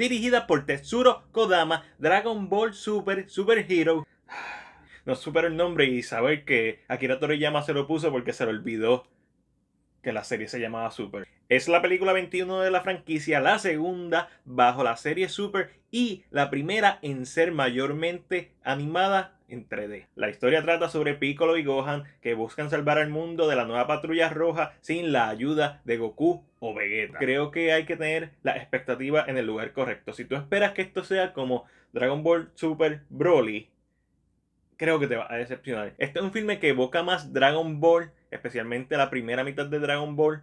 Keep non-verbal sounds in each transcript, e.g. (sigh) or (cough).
dirigida por Tetsuro Kodama, Dragon Ball Super, Super Hero. No supero el nombre y saber que Akira Toriyama se lo puso porque se le olvidó que la serie se llamaba Super. Es la película 21 de la franquicia, la segunda bajo la serie Super y la primera en ser mayormente animada 3D. La historia trata sobre Piccolo y Gohan que buscan salvar al mundo de la nueva patrulla roja sin la ayuda de Goku o Vegeta. Creo que hay que tener la expectativa en el lugar correcto. Si tú esperas que esto sea como Dragon Ball Super Broly, creo que te va a decepcionar. Este es un filme que evoca más Dragon Ball, especialmente la primera mitad de Dragon Ball,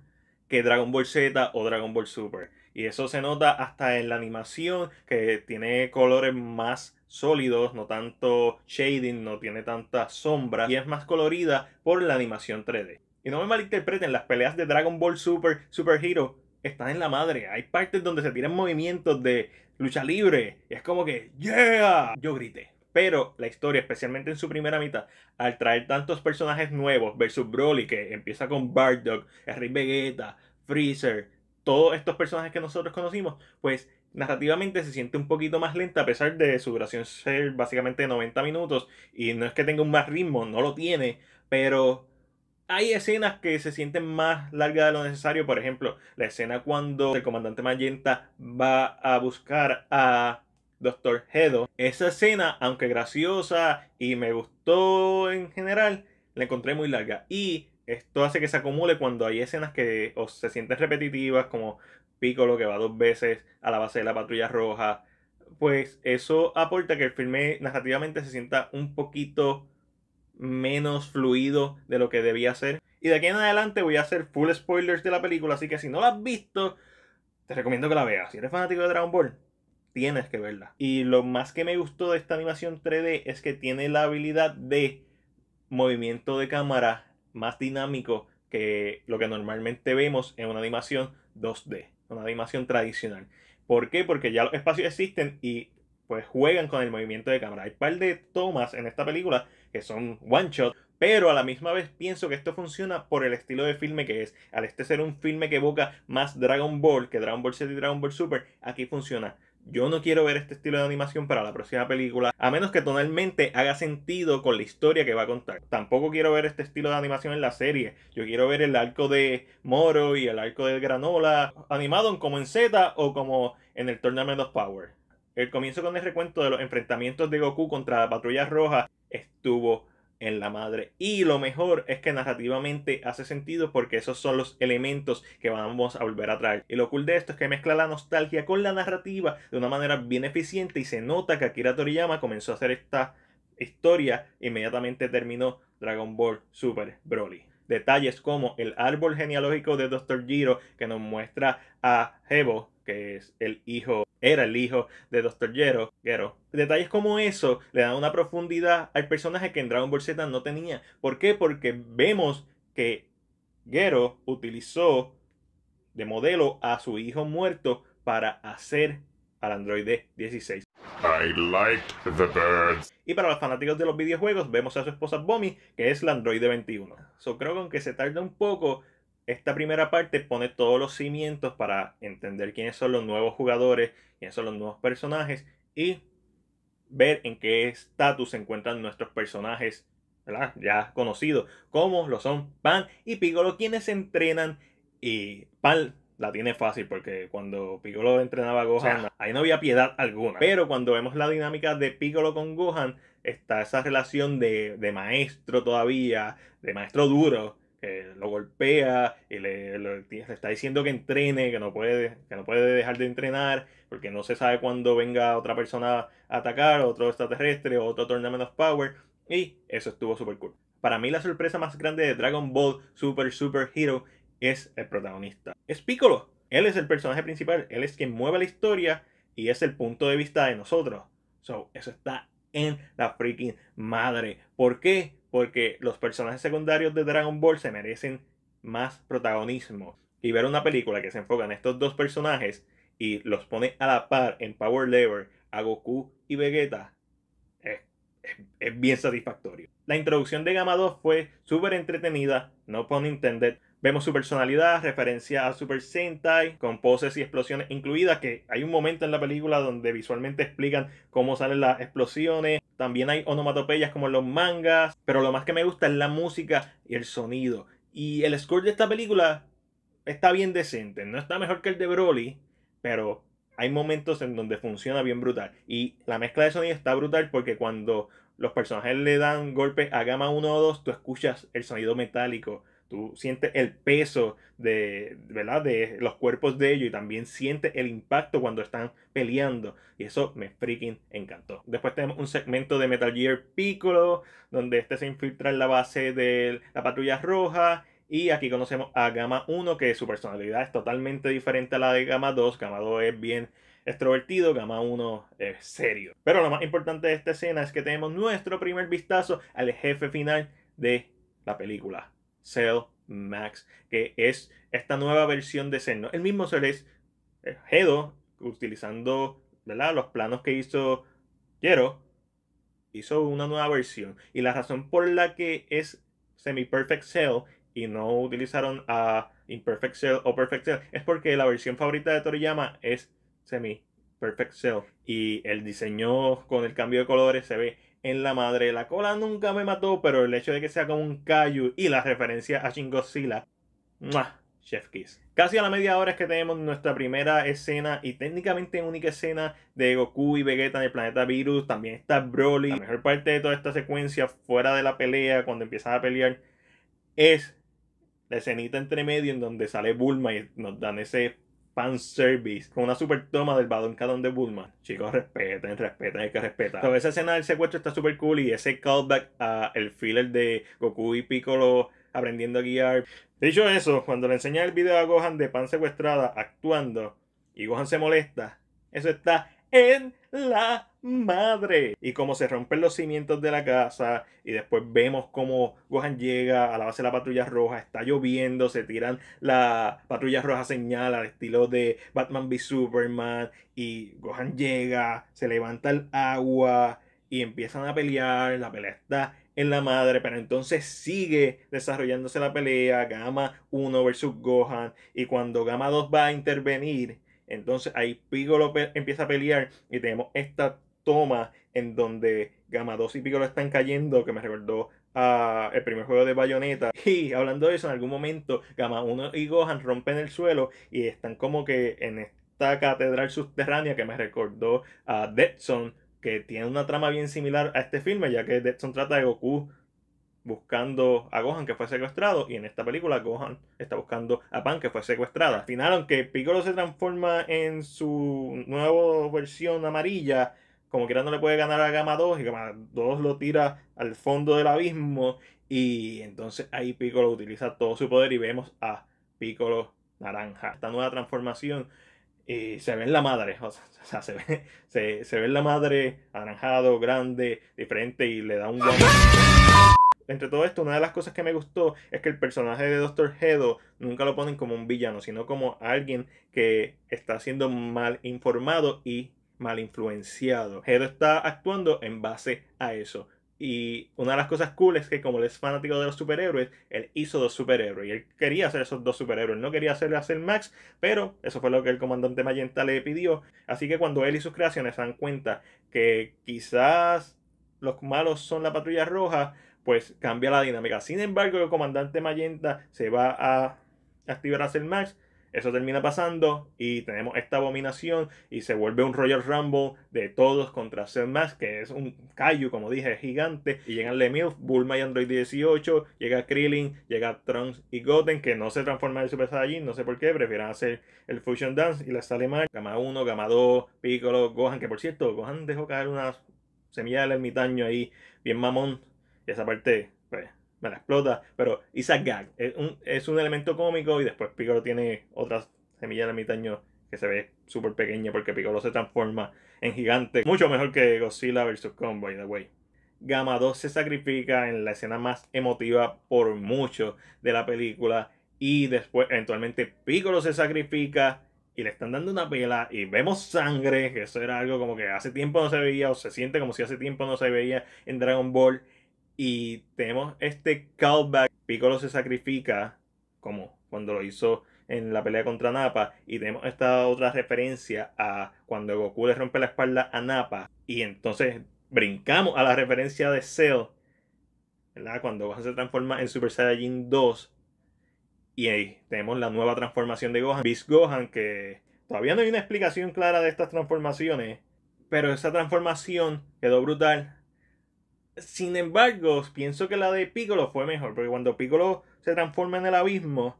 que Dragon Ball Z o Dragon Ball Super. Y eso se nota hasta en la animación, que tiene colores más sólidos, no tanto shading, no tiene tanta sombra. y es más colorida por la animación 3D. Y no me malinterpreten, las peleas de Dragon Ball Super, Super Hero están en la madre. Hay partes donde se tiran movimientos de lucha libre y es como que ¡Yeah! Yo grité. Pero la historia, especialmente en su primera mitad, al traer tantos personajes nuevos versus Broly, que empieza con Bardock, Harry Vegeta, Freezer, todos estos personajes que nosotros conocimos, pues narrativamente se siente un poquito más lenta a pesar de su duración ser básicamente 90 minutos y no es que tenga un más ritmo, no lo tiene, pero hay escenas que se sienten más largas de lo necesario, por ejemplo, la escena cuando el comandante Magenta va a buscar a Doctor Hedo. Esa escena, aunque graciosa y me gustó en general, la encontré muy larga y esto hace que se acumule cuando hay escenas que se sienten repetitivas, como Piccolo que va dos veces a la base de la patrulla roja. Pues eso aporta que el filme narrativamente se sienta un poquito menos fluido de lo que debía ser. Y de aquí en adelante voy a hacer full spoilers de la película, así que si no la has visto, te recomiendo que la veas. Si eres fanático de Dragon Ball, tienes que verla. Y lo más que me gustó de esta animación 3D es que tiene la habilidad de movimiento de cámara más dinámico que lo que normalmente vemos en una animación 2D, una animación tradicional. ¿Por qué? Porque ya los espacios existen y pues juegan con el movimiento de cámara. Hay un par de tomas en esta película que son one shot, pero a la misma vez pienso que esto funciona por el estilo de filme que es. Al este ser un filme que evoca más Dragon Ball que Dragon Ball Z y Dragon Ball Super, aquí funciona yo no quiero ver este estilo de animación para la próxima película, a menos que tonalmente haga sentido con la historia que va a contar. Tampoco quiero ver este estilo de animación en la serie. Yo quiero ver el arco de Moro y el arco de Granola animado como en Z o como en el Tournament of Power. El comienzo con el recuento de los enfrentamientos de Goku contra la Patrulla Roja estuvo en la madre. Y lo mejor es que narrativamente hace sentido porque esos son los elementos que vamos a volver a traer. Y lo cool de esto es que mezcla la nostalgia con la narrativa de una manera bien eficiente y se nota que Akira Toriyama comenzó a hacer esta historia e inmediatamente terminó Dragon Ball Super Broly. Detalles como el árbol genealógico de Dr. Giro que nos muestra a Hebo que es el hijo, era el hijo de Dr. Gero. Detalles como eso le dan una profundidad al personaje que en Dragon Ball Z no tenía. ¿Por qué? Porque vemos que Gero utilizó de modelo a su hijo muerto para hacer al androide 16. Y para los fanáticos de los videojuegos, vemos a su esposa Bomi, que es la androide 21. So creo que aunque se tarda un poco, esta primera parte pone todos los cimientos para entender quiénes son los nuevos jugadores, quiénes son los nuevos personajes y ver en qué estatus se encuentran nuestros personajes ya conocidos, como lo son Pan y Piccolo, quienes entrenan y Pan la tiene fácil porque cuando Piccolo entrenaba a Gohan, ahí no había piedad alguna. Pero cuando vemos la dinámica de Piccolo con Gohan, está esa relación de, de maestro todavía, de maestro duro lo golpea y le, está diciendo que entrene, que no, puede, que no puede dejar de entrenar, porque no se sabe cuándo venga otra persona a atacar, otro extraterrestre, otro Tournament of Power, y eso estuvo súper cool. Para mí la sorpresa más grande de Dragon Ball Super Super Hero es el protagonista. Es Piccolo. Él es el personaje principal, él es quien mueve la historia y es el punto de vista de nosotros. So, eso está en la freaking madre. ¿Por qué? porque los personajes secundarios de Dragon Ball se merecen más protagonismo. Y ver una película que se enfoca en estos dos personajes y los pone a la par en Power Lever a Goku y Vegeta es, bien satisfactorio. La introducción de Gamma 2 fue súper entretenida, no pun intended, Vemos su personalidad, referencia a Super Sentai, con poses y explosiones incluidas, que hay un momento en la película donde visualmente explican cómo salen las explosiones. También hay onomatopeyas como en los mangas, pero lo más que me gusta es la música y el sonido. Y el score de esta película está bien decente, no está mejor que el de Broly, pero hay momentos en donde funciona bien brutal. Y la mezcla de sonido está brutal porque cuando los personajes le dan golpes a gama 1 o 2, tú escuchas el sonido metálico tú sientes el peso de, ¿verdad? de los cuerpos de ellos y también sientes el impacto cuando están peleando. Y eso me freaking encantó. Después tenemos un segmento de Metal Gear Piccolo, donde este se infiltra en la base de la patrulla roja. Y aquí conocemos a Gama 1, que su personalidad es totalmente diferente a la de Gama 2. Gamma 2 es bien extrovertido, Gama 1 es serio. Pero lo más importante de esta escena es que tenemos nuestro primer vistazo al jefe final de la película, Cell Max, que es esta nueva versión de Cell. El mismo Cell es Hedo, eh, utilizando los planos que hizo Jero, hizo una nueva versión. Y la razón por la que es semi-perfect Cell y no utilizaron a Imperfect Cell o Perfect Cell es porque la versión favorita de Toriyama es semi-perfect Cell. Y el diseño con el cambio de colores se ve en la madre. La cola nunca me mató, pero el hecho de que sea como un Kaiju y la referencia a Shin Chef Kiss. Casi a la media hora es que tenemos nuestra primera escena y técnicamente única escena de Goku y Vegeta en el planeta Virus. También está Broly. La mejor parte de toda esta secuencia fuera de la pelea, cuando empiezan a pelear, es la escenita entre medio en donde sale Bulma y nos dan ese Pan Service con una super toma del balón cadón de Bulma. Chicos, respeten, respeten, hay que respetar. Toda esa escena del secuestro está super cool y ese callback a el filler de Goku y Piccolo aprendiendo a guiar. Dicho eso, cuando le enseña el video a Gohan de pan secuestrada actuando y Gohan se molesta, eso está en la madre. Y como se rompen los cimientos de la casa y después vemos como Gohan llega a la base de la patrulla roja, está lloviendo, se tiran la patrulla roja señal al estilo de Batman v Superman y Gohan llega, se levanta el agua y empiezan a pelear, la pelea está en la madre, pero entonces sigue desarrollándose la pelea Gama 1 versus Gohan y cuando Gama 2 va a intervenir, entonces ahí Piccolo empieza a pelear y tenemos esta toma en donde Gama 2 y Piccolo están cayendo, que me recordó a el primer juego de Bayonetta. (laughs) Y hablando de eso, en algún momento Gama 1 y Gohan rompen el suelo y están como que en esta catedral subterránea que me recordó a Dead que tiene una trama bien similar a este filme, ya que Dead trata de Goku buscando a Gohan que fue secuestrado y en esta película Gohan está buscando a Pan que fue secuestrada. Al final, aunque Piccolo se transforma en su nueva versión amarilla, como quiera no le puede ganar a Gama 2 y Gama 2 lo tira al fondo del abismo y entonces ahí Piccolo utiliza todo su poder y vemos a Piccolo naranja. Esta nueva transformación y eh, se ve en la madre, o sea, (laughs) se ve, se, ve en la madre anaranjado, grande, diferente y le da un entre todo esto, una de las cosas que me gustó es que el personaje de Doctor Hedo nunca lo ponen como un villano, sino como alguien que está siendo mal informado y mal influenciado. Hedo está actuando en base a eso. Y una de las cosas cool es que como él es fanático de los superhéroes, él hizo dos superhéroes. Y él quería hacer esos dos superhéroes. no quería hacerle hacer Max, pero eso fue lo que el comandante Magenta le pidió. Así que cuando él y sus creaciones se dan cuenta que quizás los malos son la patrulla roja, pues cambia la dinámica. Sin embargo, el comandante Magenta se va a activar a ser Max. Eso termina pasando y tenemos esta abominación y se vuelve un Royal Rumble de todos contra Cell Max, que es un Kaiju, como dije, gigante. Y llegan Lemilf, Bulma y Android 18, llega Krillin, llega Trunks y Goten, que no se transforman en Super Saiyan no sé por qué, prefieren hacer el Fusion Dance y les sale mal. Gama 1, Gama 2, Piccolo, Gohan, que por cierto, Gohan dejó caer unas semilla del ermitaño ahí, bien mamón. Y esa parte, pues, me la explota. Pero Isaac Gag es un, es un elemento cómico y después Piccolo tiene otra semilla del ermitaño que se ve súper pequeña porque Piccolo se transforma en gigante. Mucho mejor que Godzilla vs. Kong, by the way. Gamma 2 se sacrifica en la escena más emotiva por mucho de la película y después eventualmente Piccolo se sacrifica y le están dando una pela y vemos sangre, que eso era algo como que hace tiempo no se veía o se siente como si hace tiempo no se veía en Dragon Ball. Y tenemos este callback, Piccolo se sacrifica, como cuando lo hizo en la pelea contra Napa. y tenemos esta otra referencia a cuando Goku le rompe la espalda a Napa. y entonces brincamos a la referencia de Cell, ¿verdad? cuando se transforma en Super Saiyajin 2, y ahí tenemos la nueva transformación de Gohan. Beast Gohan, que todavía no hay una explicación clara de estas transformaciones. Pero esa transformación quedó brutal. Sin embargo, pienso que la de Piccolo fue mejor. Porque cuando Piccolo se transforma en el abismo,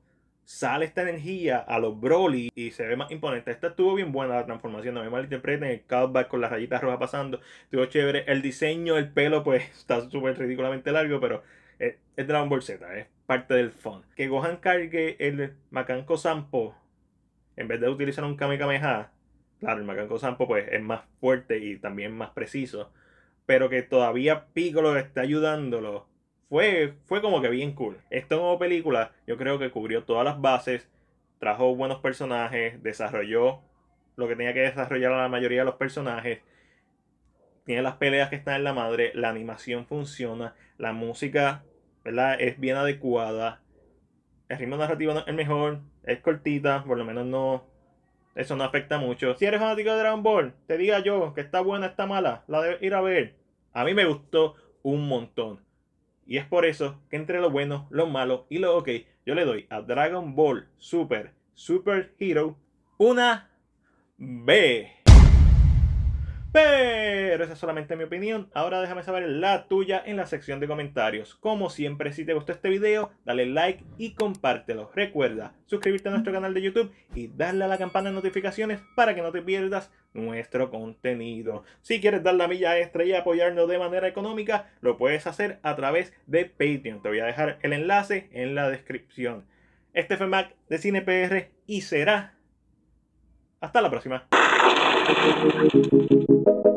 sale esta energía a los Broly y se ve más imponente. Esta estuvo bien buena la transformación, no me malinterpreten, el Cowboy con las rayitas rojas pasando, estuvo chévere, el diseño, el pelo pues (laughs) está súper ridículamente largo, pero es, Dragon Ball Z, es parte del fun. Que Gohan cargue el Macanco Sampo en vez de utilizar un Kamehameha. Claro, el Macanco Sampo pues es más fuerte y también más preciso. Pero que todavía Piccolo está ayudándolo. Fue, fue como que bien cool. Esta nueva película yo creo que cubrió todas las bases. Trajo buenos personajes. Desarrolló lo que tenía que desarrollar a la mayoría de los personajes tiene las peleas que están en la madre, la animación funciona, la música ¿verdad? es bien adecuada, el ritmo narrativo no es mejor, es cortita, por lo menos no. Eso no afecta mucho. Si eres fanático de Dragon Ball, te diga yo que está buena, está mala, la debes ir a ver. A mí me gustó un montón. Y es por eso que entre lo bueno, lo malo y lo ok, yo le doy a Dragon Ball Super Super Hero una B. Pero esa es solamente mi opinión. Ahora déjame saber la tuya en la sección de comentarios. Como siempre, si te gustó este video, dale like y compártelo. Recuerda suscribirte a nuestro canal de YouTube y darle a la campana de notificaciones para que no te pierdas nuestro contenido. Si quieres dar la milla extra y apoyarnos de manera económica, lo puedes hacer a través de Patreon. Te voy a dejar el enlace en la descripción. Este fue Mac de CinePR y será. Hasta la próxima. Thank you.